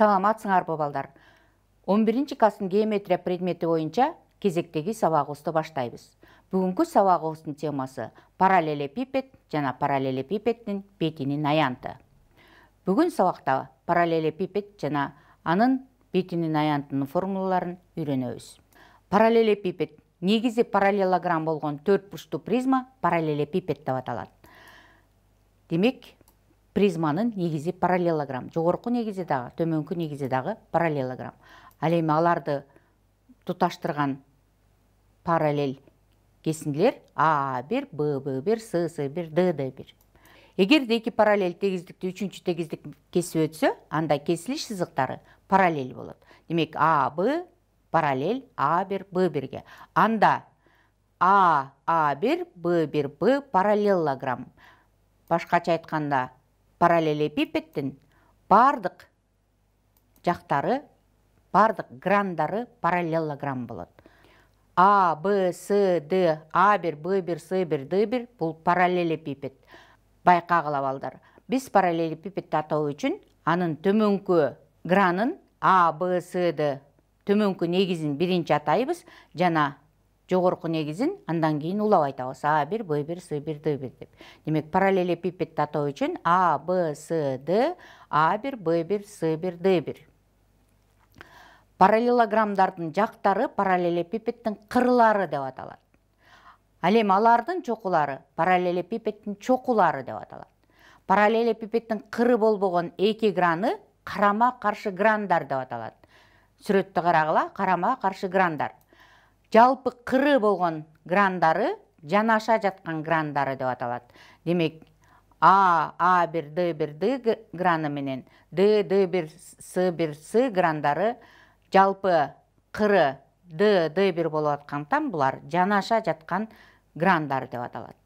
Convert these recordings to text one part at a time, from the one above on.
саламатсыңарбы балдар 11 қасын геометрия предмети боюнча кезектеги сабагыбызды баштайбыз бүгүнкү сабагыбыздын темасы параллелепипед жана параллелепипедтин бетинин аянты бүгүн сабакта параллелепипед жана анын бетинин аянтынын формулаларын үйрөнөбүз параллелепипед негизи параллелограмм болгон төрт бурчтуу призма параллелепипед деп аталат демек призманын негізі параллелограмм жогорку негізі дагы төмөнкү негізі дагы параллелограмм ал эми аларды туташтырган параллель кесінділер а бир б б бир с с бир д д бир эгерде эки параллель тегиздикти үчүнчү тегиздик кесип өтсө анда кесилиш сызыктары параллель болот демек а б параллель а бир б бирге анда а а бир б бир б параллелограмм башкача айтканда параллелепипедтің бардық жақтары бардық грандары параллелограмм болады а б с д а бир б бир с бир д бир бұл параллелепипед байқағыла балдар біз параллелепипедті атау үшін анын төмөнкү гранын а б с д төмөнкү негизин биринчи атайбыз жана жогорку негизин андан кийин улап айтабыз а бир б бир с бир д бир деп демек параллелепипедти атоо үчүн а б с д а бир б бир с бир д бир параллелограммдардын жактары параллелепипедтин кырлары деп аталат ал эми алардын чокулары параллелепипедтин чокулары деп аталат параллелепипедтин кыры болбогон эки граны карама каршы грандар деп аталат сүрөттү карагыла карама каршы грандар жалпы қыры болған грандары жанаша жатқан грандары деп аталат демек а а бир д бир д граны менен д д бир с бир с грандары жалпы қыры д д бир болуп аткандыктан булар жанаша жатқан грандар деп аталат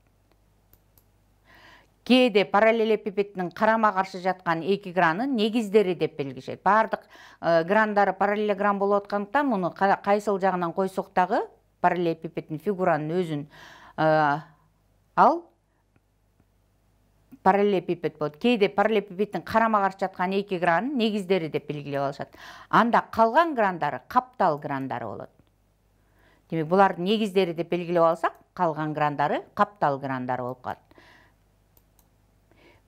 кейде параллелепипедтің қарама каршы жатқан екі гранын негіздері деп белгишет баардык э, грандары параллелограмм болуп аткандыктан муну қайсыл жағынан койсок дагы параллелепипедтин фигуранын өзүн э, ал параллелепипед болот кейде параллелепипедтің қарама қарсы жатқан екі гранын негіздері деп белгилеп алышат анда қалған грандары қаптал грандары болады демек бұлардың негіздері деп белгілеп алсақ қалған грандары каптал грандары болуп калат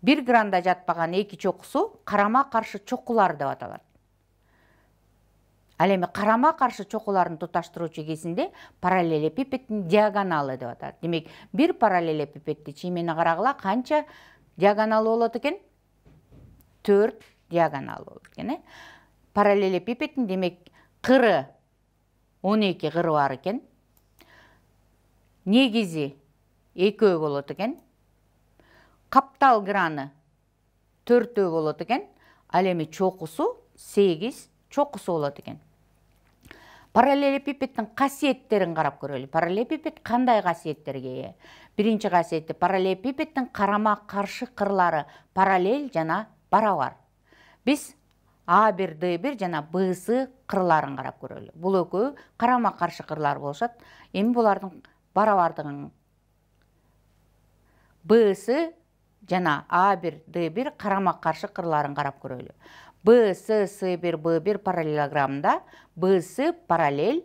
бир гранда жатпаған эки чокусу қарама каршы чокулар деп аталат ал қарама карама каршы чокуларын туташтыруучу кесинде параллелепипедтин диагоналы деп аталат демек бир параллелепипедти чиймени карагыла канча диагоналы болот экен төрт диагоналы болот экен э параллелепипедтин демек кыры он эки кыры бар экен негизи экөө болот экен каптал граны төртөө болот экен ал эми чокусу сегиз чокусу болот экен параллелепипедтин касиеттерин карап көрөлү параллелепипед кандай касиеттерге ээ биринчи касиети параллелепипедтин карама каршы кырлары параллель жана барабар биз а бир д бир жана бс кырларын карап көрөлү бул экөө карама каршы кырлар болушат эми булардын барабардыгын бс жана а1 д1 карама каршы кырларын карап көрөлү бс с1 б1 параллелограммда бс параллель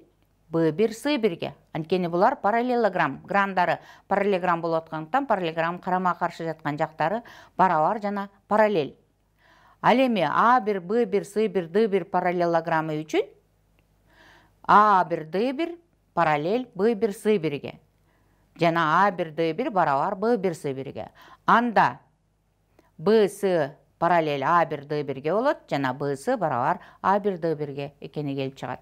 b 1 с ге. анткени булар параллелограмм грандары параллелограмм болуп аткандыктан параллелограмм карама каршы жаткан жактары барабар жана параллель ал эми а1 б1 с1 д1 параллелограммы үчүн а1 д1 параллель б1 с1ге жана а д бир барабар б бир с бирге анда б с параллель а бир д бирге болот жана б с барабар а бир д бирге экени келип чыгат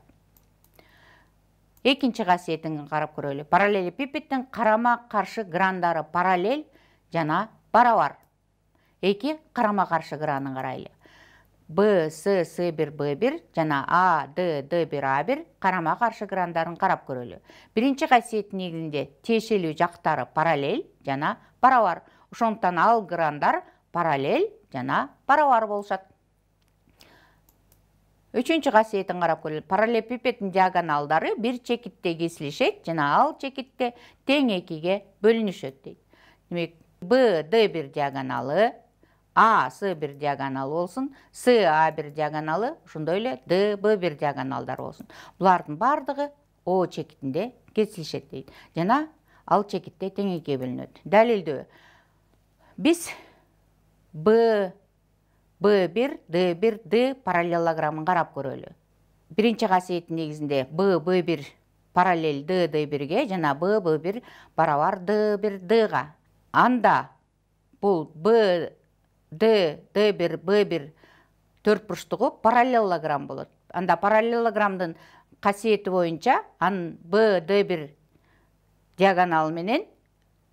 экинчи касиетин карап көрөлү параллелепипедтин карама каршы грандары параллель жана барабар эки карама каршы гранын карайлы б с с бир б бир жана а д д бир а бир карама каршы грандарын карап көрөлү биринчи касиеттин негизинде тиешелүү жактары параллель жана барабар ошондуктан ал грандар параллель жана барабар болушат үчүнчү касиетин карап көрөлү параллелепипеддин диагоналдары бир чекитте кесилишет жана ал чекитте тең экиге бөлүнүшөт дейт демек б д бир диагоналы а, с бир олсын, с, а, бір диагоналы ошондой эле б, бир диагоналдар болсун булардын баардыгы о чекитинде кесилишет дейт жана ал чекитте тең экиге бөлүнөт далилдөө биз б б бир д бир д параллелограммын карап көрөлү биринчи касиеттин негизинде б б бир параллель д д бирге жана б б бир барабар д бир дга анда бул б д д бир б бир төрт бурчтугу параллелограмм болот анда параллелограммдын касиети боюнча анын б д бир диагоналы менен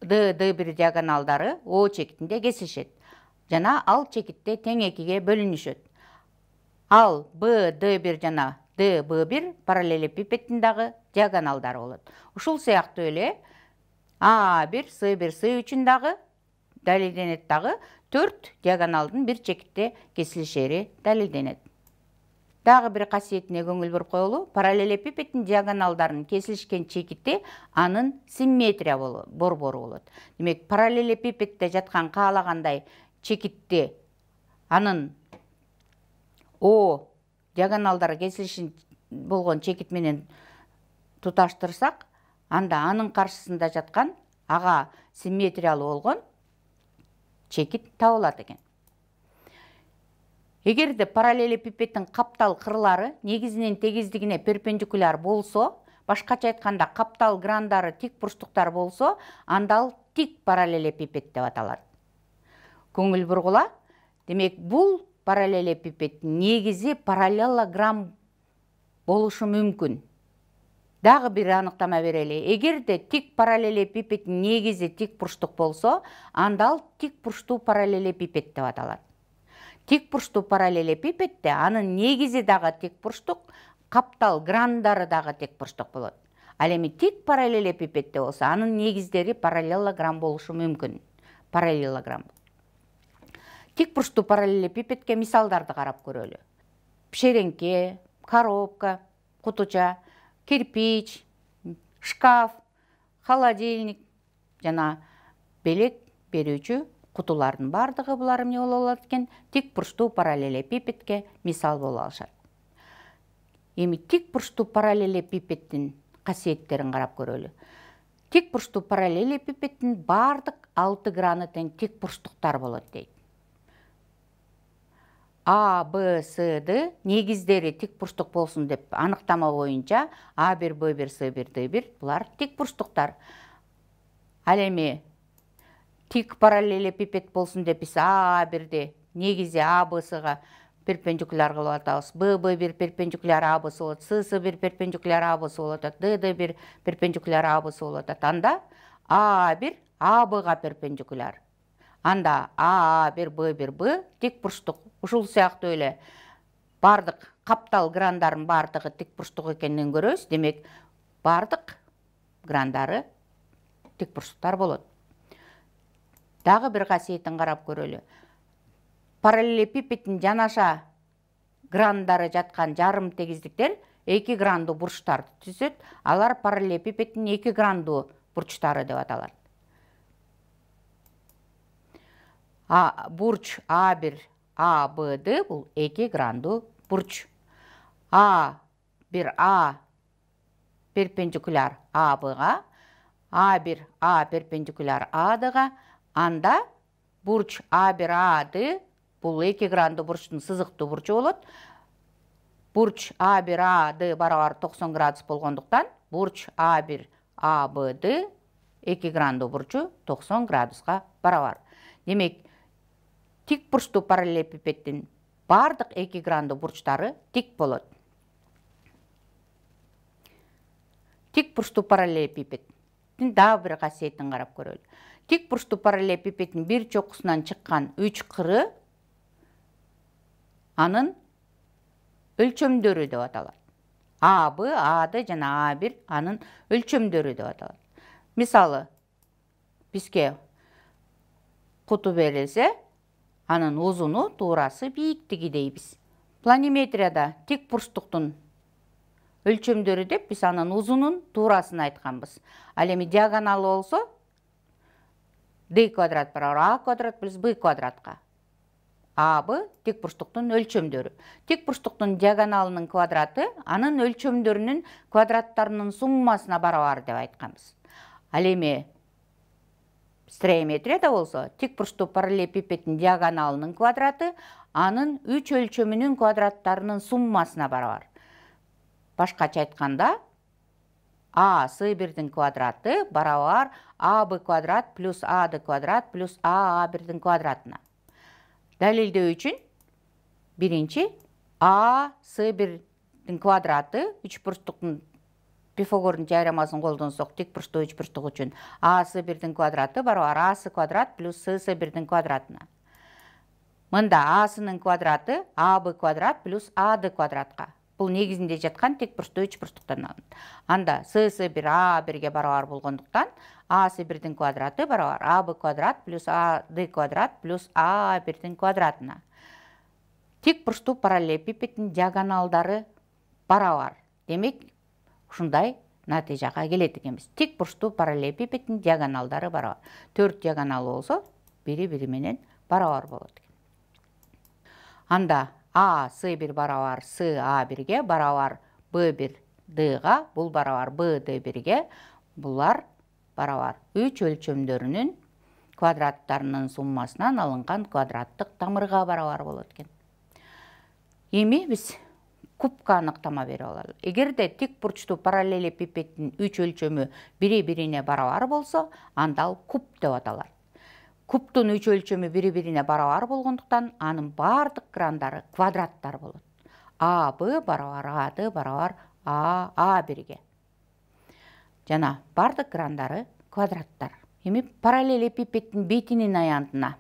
д д бир диагоналдары о чекитинде кесишет жана ал чекитте тең экиге бөлүнүшөт ал б д бир жана д б бир паралеипедин дагы диагоналдары болот ушул сыяктуу эле а бир с бир с үчүн дагы далилденет дагы төрт диагоналдын бир чекитте кесилишери далилденет дагы бир касиетине көңүл буруп коелу параллелепипедтин диагоналдарын кесилишкен чекити анын симметрия борбору болот демек параллелепипедте жатқан каалагандай чекитти анын о диагоналдары кесилишин болгон чекит менен туташтырсак анда анын каршысында жатқан аға симметриялы болгон чекит табылат экен эгерде параллелепипедтің қаптал кырлары негізінен тегиздигине перпендикуляр болсо башкача айтканда қаптал грандары тик бурчтуктар болсо анда ал тик параллелепипед деп аталат көңүл бургула демек бул параллелепипед негизи параллелограмм болушу мүмкүн дагы бир аныктама берели эгерде тик параллель эпипед негизи тик бурчтук болсо анда ал тик бурчтуу параллелі пипет деп аталат тик бурчтуу параллель анын негизи дагы тик бурчтук қаптал грандары дагы тик бурчтук болады. ал эми тик пипет де болсо анын негиздери параллелограмм болушу мүмкін параллелограмм тик бурчтуу параллелі пипетке мисалдарды қарап көрөлү Пшеренке, коробка кутуча кирпич шкаф холодильник жана белек берүүчү кутулардын баардыгы булар эмне боло алат экен тик бурчтуу параллелепипедке мисал боло алышат эми тик бурчтуу параллелепипедтин касиеттерин карап көрөлү тик бурчтуу параллелепипедтин баардык алты граны тең тик бурчтуктар болот дейт а б с д негиздери тик бурчтук болсун деп аныктама боюнча а бир б бир с бир д бир булар тик бурчтуктар ал эми тик параллелепипед болсун деп биз а бирди негизи а сга перпендикуляр кылып атабыз б б бир перпендикуляр а бс болот с с бир перпендикуляр а бс болуп атат д д бир перпендикуляр а бс болуп атат анда а бир а бга перпендикуляр анда а а бир б бир б тик бурчтук ушул сыяктуу эле баардык каптал грандардын баардыгы тик бурчтук экенин көрөбүз демек баардык грандары тик бурчтуктар болот дагы бир касиетин карап көрөлү параллелепипедтин жанаша грандары жатқан жарым тегиздиктер эки гранды бурчтарды түзөт алар параллелепипедтин екі гранду бурчтары деп аталат а, бурч а1 абд бұл 2 гранду бурч а1а перпендикуляр ға а1а перпендикуляр адыға анда бурч а1ады бұл 2 гранды бурчтың сызықты бурчу болот бурч а1ады барабар 90 градус болгондуктан бурч а1абды 2 гранду бурчу 90 градуска барабар демек тик бурчтуу параллеепипеддин бардык эки гранды бурчтары тик болот тик бурчтуу параллелепипеддин дагы бир касиетин карап көрөлү тик бурчтуу параллеппипеддин бир чокусунан чыккан үч кыры анын өлчөмдөрү деп аталат а б а д жана а бир анын өлчөмдөрү деп аталат мисалы бизге куту берилсе анын ұзыны туурасы бийиктиги дейбиз планиметрияда тик бурчтуктун өлчөмдөрү деп биз анын узунун туурасын айтканбыз ал эми диагоналы болсо d квадрат барабар а квадрат плюс b квадратка аб тик бурчтуктун өлчөмдөрү тик бурчтуктун диагоналынын квадраты анын өлчөмдөрүнүн квадраттарынын суммасына барабар деп айтканбыз ал эми Стреометрияда болсо тик бурчтуу параллелепипеддин диагоналынын квадраты анын үч өлчөмүнүн квадраттарынын суммасына барабар башкача айтканда а с бирдин квадраты барабар Б квадрат плюс Д квадрат плюс а бірдің квадратына далилдөө үчүн биринчи а с квадраты үч бурчтуктун пифагордун теоремасын колдонсок тик бурчтуу үч бурчтук үчүн ас бирдин квадраты барабар асы квадрат плюс с бирдин квадратына мында асынын квадраты аб квадрат плюс ад квадратка бул негизинде жаткан тек бурчтуу үч бурчтуктан алынат анда сс бир а бирге барабар болгондуктан ас бирдин квадраты барабар аб квадрат плюс ад квадрат плюс а бирдин квадратына тик бурчтуу параллелепипедтин диагоналдары барабар демек ушундай натыйжага келет экенбиз тик бурчтуу параллелепипедтин диагоналдары бар. төрт диагоналы болсо бири бири менен барабар болады анда а с бир барабар с а бирге барабар б бир дға бул барабар б д бирге булар барабар үч өлчөмдөрүнүн квадраттарынын суммасынан алынган квадраттык тамырга барабар болот экен эми биз кубка аныктама бере алалы эгерде тик бурчтуу параллелепипедтің үч өлчөмү бири бирине барабар болсо анда ал куб деп аталат кубтун үч өлчөмү бири бирине барабар болгондуктан анын баардык грандары квадраттар болот а б барабар д барабар а а бирге жана баардык грандары квадраттар эми параллель эпипедтин бетинин аянтына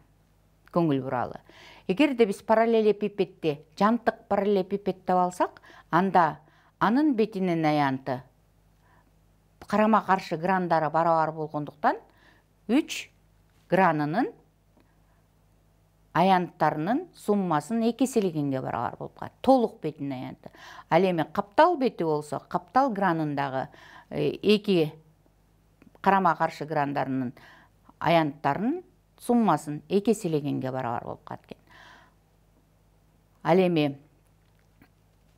көңүл буралы егер де біз параллелепипедте жантық параллелепипед таап алсақ анда анын бетинин аянты қарама қаршы грандары барабар болғандықтан үч гранынын аянттарынын суммасын эки эселигинге барабар болуп толық толук бетинин аянты ал эми каптал бети болсо каптал гранындагы э, эки карама каршы грандарынын суммасын эки эселегенге барабар болуп ал эми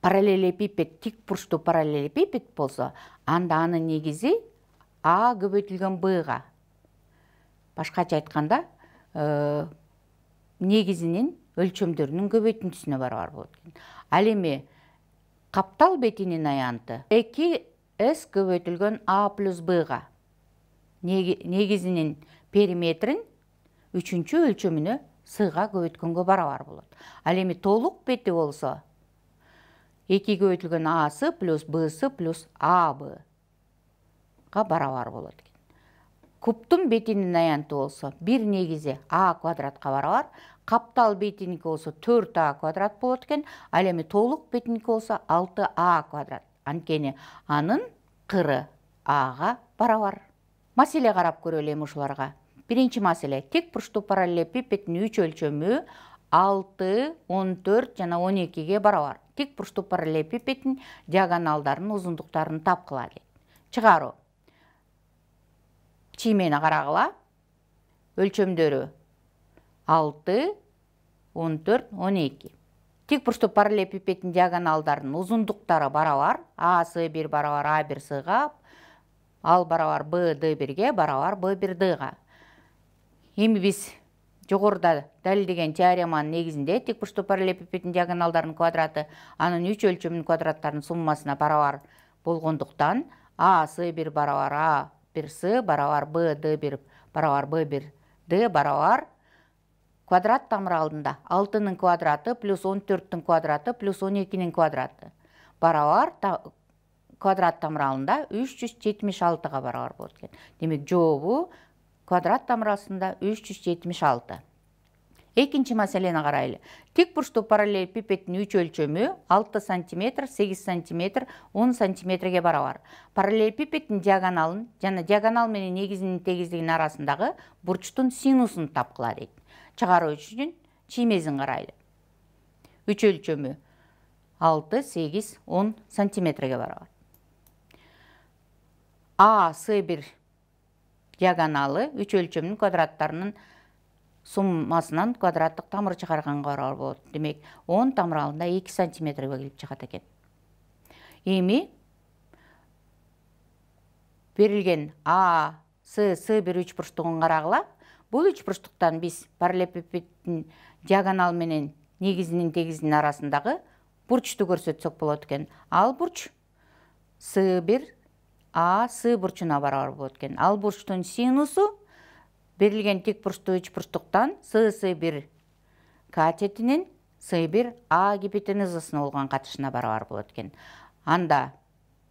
параллелепипед тик бурчтуу параллелепипед болсо анда анын негизи а көбөйтүлгөн бга башкача айтканда ә, негизинин өлчөмдөрүнүн көбөйтүнтүсүнө барабар болот экен ал эми каптал бетинин аянты эки с көбөйтүлгөн а плюс бга негизинин периметрин үчүнчү өлчөмүнө сыйға көбөйткөнгө барабар болады. ал эми толук бети болсо эки көбөйтүлгөн асы плюс бсы плюс абга барабар болот экен кубтун бетинин аянты болсо бир негизи а квадратқа барабар каптал бетиники болсо төрт а квадрат болот экен ал эми толук бетиники болсо алты а квадрат анткени анын кыры ага барабар маселе қарап көрөлү эми ушуларга биринчи маселе тик бурчтуу параллеппипеддин үч өлчөмү алты он төрт жана он экиге барабар тик бурчтуу параллепипеддин диагоналдарынын узундуктарын тапкыла дейт чыгаруу чиймени карагыла өлчөмдөрү алты он төрт он эки тик бурчтуу параллепипеддин диагоналдарынын узундуктары барабар а с бир барабар а бир сга ал барабар б д бирге барабар б бир дга эми биз жогоруда далилдеген теореманын негизинде тик бурчтуу параллелепипеддин диагоналдарынын квадраты анын үш өлчөмүнүн квадраттарынын суммасына барабар болғындықтан, а с бир барабар а бір с барабар б д бир барабар б бір, д барабар квадрат тамыр алдында ның квадраты плюс 14-тің квадраты плюс 12-нің квадраты барабар квадрат тамыр алдында 376 жүз жетимиш алтыга барабар болот демек квадрат тамырасында 376. мәселені қарайлы. Тек бұршты параллел пипеттің үш өлчөмі 6 см, 8 см, 10 сантиметрге барабар пипеттің диагоналын және диагонал мені негізінің тегіздігін арасындағы бурчтун синусын тапқылар дейт Чығару үшін чимезін қарайлы. Үш өлчөмү 6 8 10 сантиметрге барабар а с диагоналы үч өлчөмдүн квадраттарынын суммасынан квадраттык тамыр чыгарганга барабар болот демек он тамыр алдында эки сантиметрге келип чыгат экен эми берилген а с с бир үч бурчтугун карагыла бул үч бурчтуктан биз параллепипедтин диагонал менен негизинин тегизинин арасындагы бурчту көрсөтсөк болот экен ал бурч с бир а с бурчуна барабар болот экен ал бурчтун синусу берилген тик бурчту үч бурчтуктан с с бир катетинин с бир а гипотенузасына болгон катышына барабар болот экен анда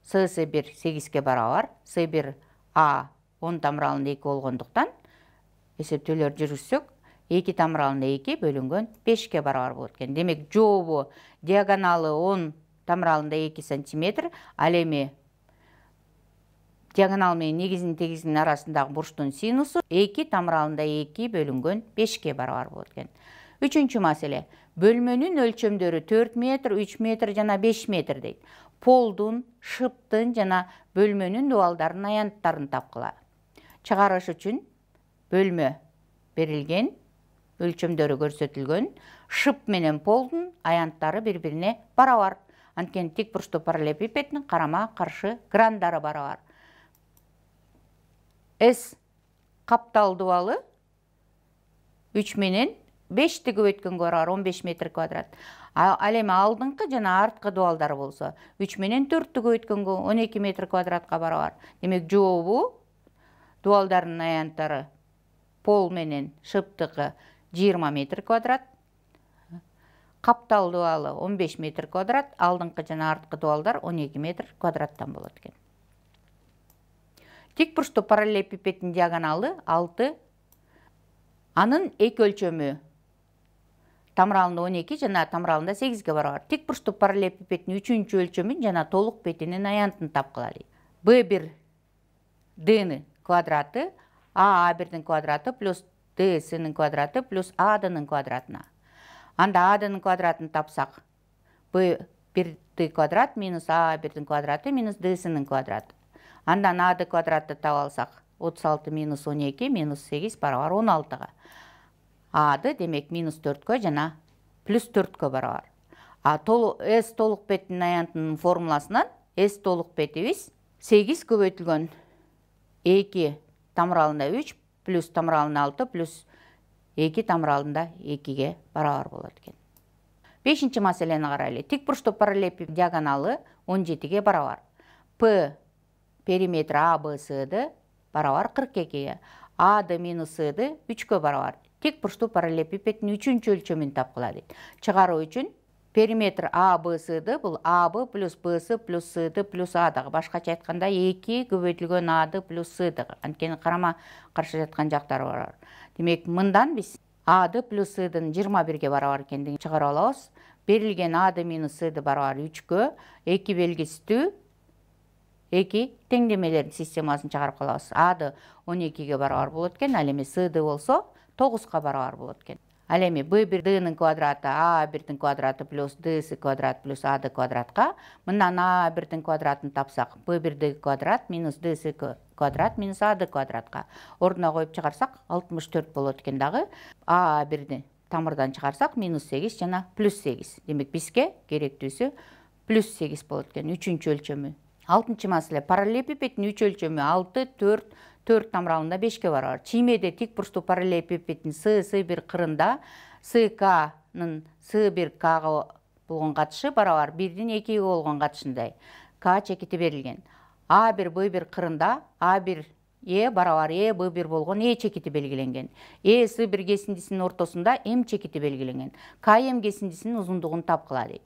с с бир сегизге барабар с бир а он тамыралында эки болгондуктан эсептөөлөрдү жүргүзсөк эки тамыралында эки бөлүнгөн бешке барабар болот экен демек жообу диагоналы он тамыралында эки сантиметр ал эми диагонал мен негизинин тегизинин арасындагы бурчтун синусу эки тамыралында эки бөлүнгөн ке барабар болот экен үчүнчү маселе бөлмөнүн өлчөмдөрү 4 метр 3 метр жана 5 метр дейт полдун шыптын жана бөлмөнүн дубалдарынын аянттарын тапқыла. чыгарыш үчүн бөлмө берилген өлчөмдөрү көрсөтүлгөн шып менен полдун аянттары бири бирине барабар анткени тик бурчтуу параллелепипеддин карама каршы грандары барабар с капталдыбалы дубалы үч менен бешти көбөйткөнгө барабар он беш метр квадрат ал эми алдыңкы жана арткы дубалдар болсо үч менен төрттү көбөйткөнгө он эки метр квадратка барабар демек жообу дубалдардын аянттары пол менен шыптыкы жыйырма метр квадрат капталдыбалы дубалы он беш метр квадрат алдыңкы жана арткы дубалдар он эки метр квадраттан болот экен тек бұрышты параллелепипедтің диагоналы 6 анын екі өлшемі тамыралында 12 жана тамыралында 8ге барабар тек бұрышты параллелепипедтин 3 өлчөмүн жана толук бетинин аянтын тапкыла дейт b1 dni квадраты А 1 квадраты плюс dsнин квадраты плюс аднын квадратына анда аднын квадратын тапсақ. b1 квадрат минус a 1 квадраты минус dsнин квадраты анда андан ады квадратты таба алсақ 36 минус 12 минус 8 барабар 16-ға ады демек минус 4 кө жана плюс 4 кө барабар а толық с толық беттің аянтының формуласынан с толық бетибиз 8 көбөйтүлгөн 2 тамыралында 3 плюс тамыралында 6 плюс 2 тамыралында 2-ге барабар болады кен. Бешінші маселени қарайлы Тек бұршты параллелепип диагоналы 17-ге барабар п периметр ABCD барабар 42-ге, AD минус CD 3-ке барабар. Тек бұрышты параллелепипедтің үшінші өлшімін тапқыла дейді. Шығару үшін периметр ABCD бұл AB плюс BC плюс CD плюс A дағы. Башқа жатқанда 2 көбетілген AD плюс C дағы. Анткені қарама қаршы жатқан жақтар барабар. Демек, мұндан біз AD плюс cd 21-ге барабар кендің шығару алауыз. Берілген AD CD 3-ке, 2 Эки теңдемелерін системасын шығарып а Ады 12-ге барғар ал эми с сұды олсо 9-ға барғар болып Ал эми B1 D-нің квадраты, A1-дің квадраты плюс D-сі квадрат плюс A-ды квадратқа. Мұндан A1-дің квадратын тапсақ, B1 D-гі квадрат минус D-сі квадрат минус A-ды квадратқа. Ордына қойып шығарсақ, 64 болу өткендағы A1-ді тамырдан шығарсақ, 8 және плюс 8. Демек, бізге керектісі плюс 8 болу өткен, үшінші өлчемі 6-маселе. Параллелепипедтің үш өлшемі 6, 4, 4 тамыралында 5-ке барабар. Чиймеде тік бұрсты с с 1 қырында СК-ның С1К-ға болған қатышы барабар 1-дің 2-ге болған қатышындай. К-ға теке берілген. а 1 б 1 қырында А1Е б 1 болған Е текети белгіленген. Э, с 1 кесіндісінің ортасында М текети белгіленген. КМ кесіндісінің тап тапқалайық.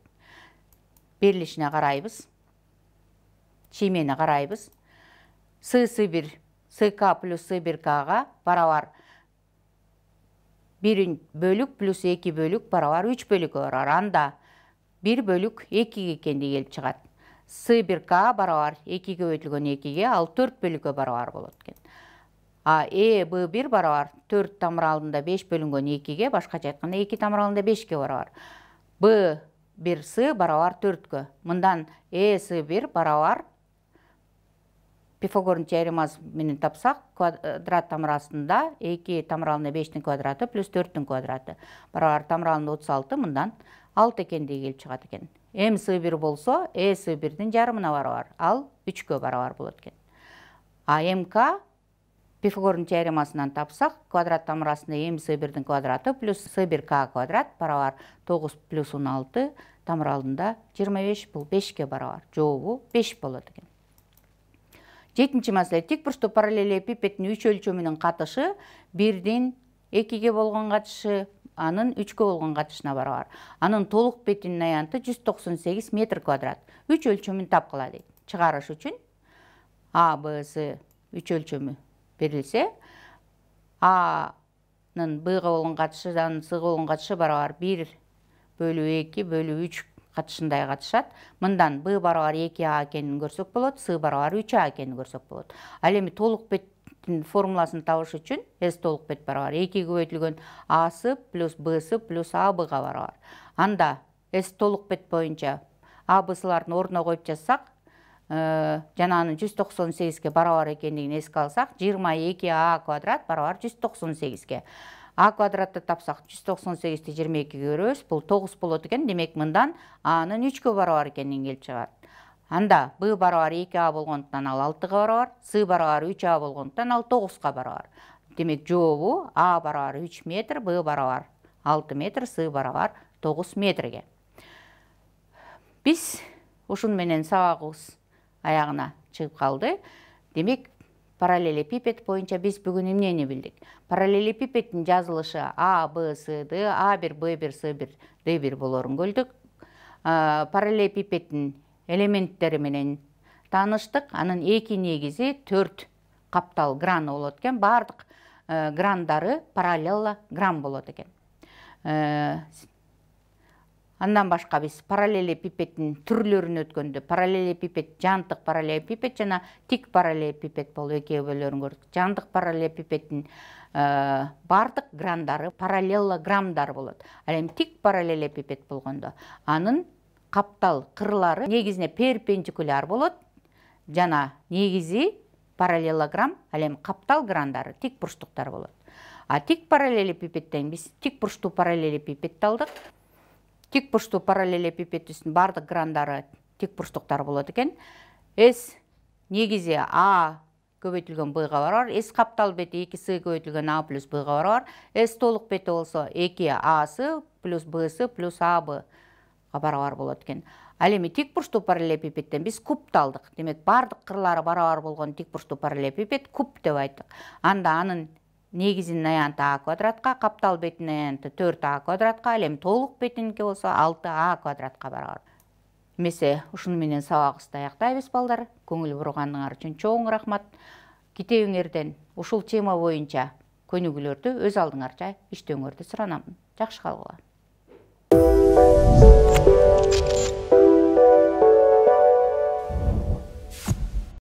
Берілішінге қарайыбыз чемені қарайбыз. с 1 СК плюс С-1-К-ға паралар 1 бөлік плюс 2 бөлік паралар 3 бөлік өр аранда 1 бөлік 2-ге кенде келіп шығады. С-1-К баралар 2-ге өтілген 2-ге, ал 4 бөлігі барабар болады. А Е-Б-1 э, баралар 4 тамыралында 5 бөлінген 2-ге, башқа жатқанда 2 тамыр тамыралында 5-ге барабар. Б-1-С баралар 4-ге. Мұндан Е-С-1 э, баралар 4-ге. Пифагор менен тапсақ, квадрат тамырысында 2 тамырына 5-тің квадраты 4-тің квадраты тамырында 36, мында 6 екендігі келіп шығады екен. MC1 болсо AC1-дің жарымына бағабар. Ал 3-ке бағабар болады екен. AMK Пифагор теоремасынан тапсақ, квадрат тамырысында MC1-дің квадраты C1K квадрат 9 16 тамырында 25, бұл 5-ке бағабар. Жауабы 5 болады екен. 7-ші мәселе тек бұршты параллелі эпипеттің үш өлчөмінің қатышы бірден екіге болған қатышы, аның үшке болған қатышына бар бар. Аның толық петінің аянты 198 метр квадрат. Үш өлчөмін тап қылады. Чығарыш үшін А, Б, үш өлчөмі берілсе, А-ның бұйға болған қатышы, аның сұғы болған қатышы бар бар. 1 бөлі 2 бөлі 3 катышындай катышат мындан б барабар эки а экенин көрсөк болот с барабар үч а экенин көрсөк болот ал эми толук беттин формуласын табыш үчүн с толук бет барабар эки көбөйтүлгөн асы плюс бсы плюс абга барабар анда с толук бет боюнча абслардын ордуна коюп жазсак Э, жана анын жүз токсон сегизге барабар экендигин эске алсак жыйырма эки а квадрат барабар жүз токсон сегизге а квадратты тапсак жүз токсон сегизди жыйырма экиге бөрөбүз бул тогуз болот экен демек мындан анын үчкө барабар экенин келип чыгат анда б барабар эки а болгондуктан ал алтыга барабар с барабар үч а болгондуктан ал тогузга барабар демек жообу а барабар үч метр б барабар алты метр с барабар тогуз метрге биз ушуну менен сабагыбыз аяғына шығып қалды, демек параллелепипед боюнча биз бүгүн эмнени билдик параллелепипедтин жазылышы а б с д а бир б бир с бир д бир болорун көрдүк параллелепипедтин элементтери менен тааныштык анын эки негизи төрт каптал гран болот экен баардык грандары параллелла гран болот экен андан башка биз параллелепипедтин түрлөрүн өткөндө параллелепипед жандык параллелепипед жана тик параллелепипед болуп эки бөлөрүн көрдүк жандык параллелепипедтин э, баардык грандары параллелограммдар болот ал эми тик параллелепипед болгондо анын каптал кырлары негізіне перпендикуляр болот жана негизи параллелограмм ал эми каптал грандары тик бурчтуктар болот а тик параллелепипедтен биз тик бурчтуу параллелепипедти алдык тик бұрышты үстін бардық грандары тек бұрыштықтар болады екен с негізе а көбөйтүлгөн бар барар с қаптал беті эки с көбөйтүлгөн а плюс бга барар с толук бети болсо эки асы плюс бсы плюс абга барабар болот экен ал эми тик бурчтуу параллелепипедтен біз кубту талдық, демек қырлары кырлары барабар болған тик бурчтуу параллелепипед куб деп айтық анда аның негізінен аянты а квадратқа, қаптал бетінен аянты төрт а квадратқа, әлем толық толук бетиники болсо алты а квадратқа барабар Месе ушуну менен сабагыбызды аяктайбыз балдар көңүл бурганыңар үчүн чоң рахмат китебиңерден ушул тема боюнча көнүгүүлөрдү өз алдыңарча иштөөңөрдү суранам жакшы калгыла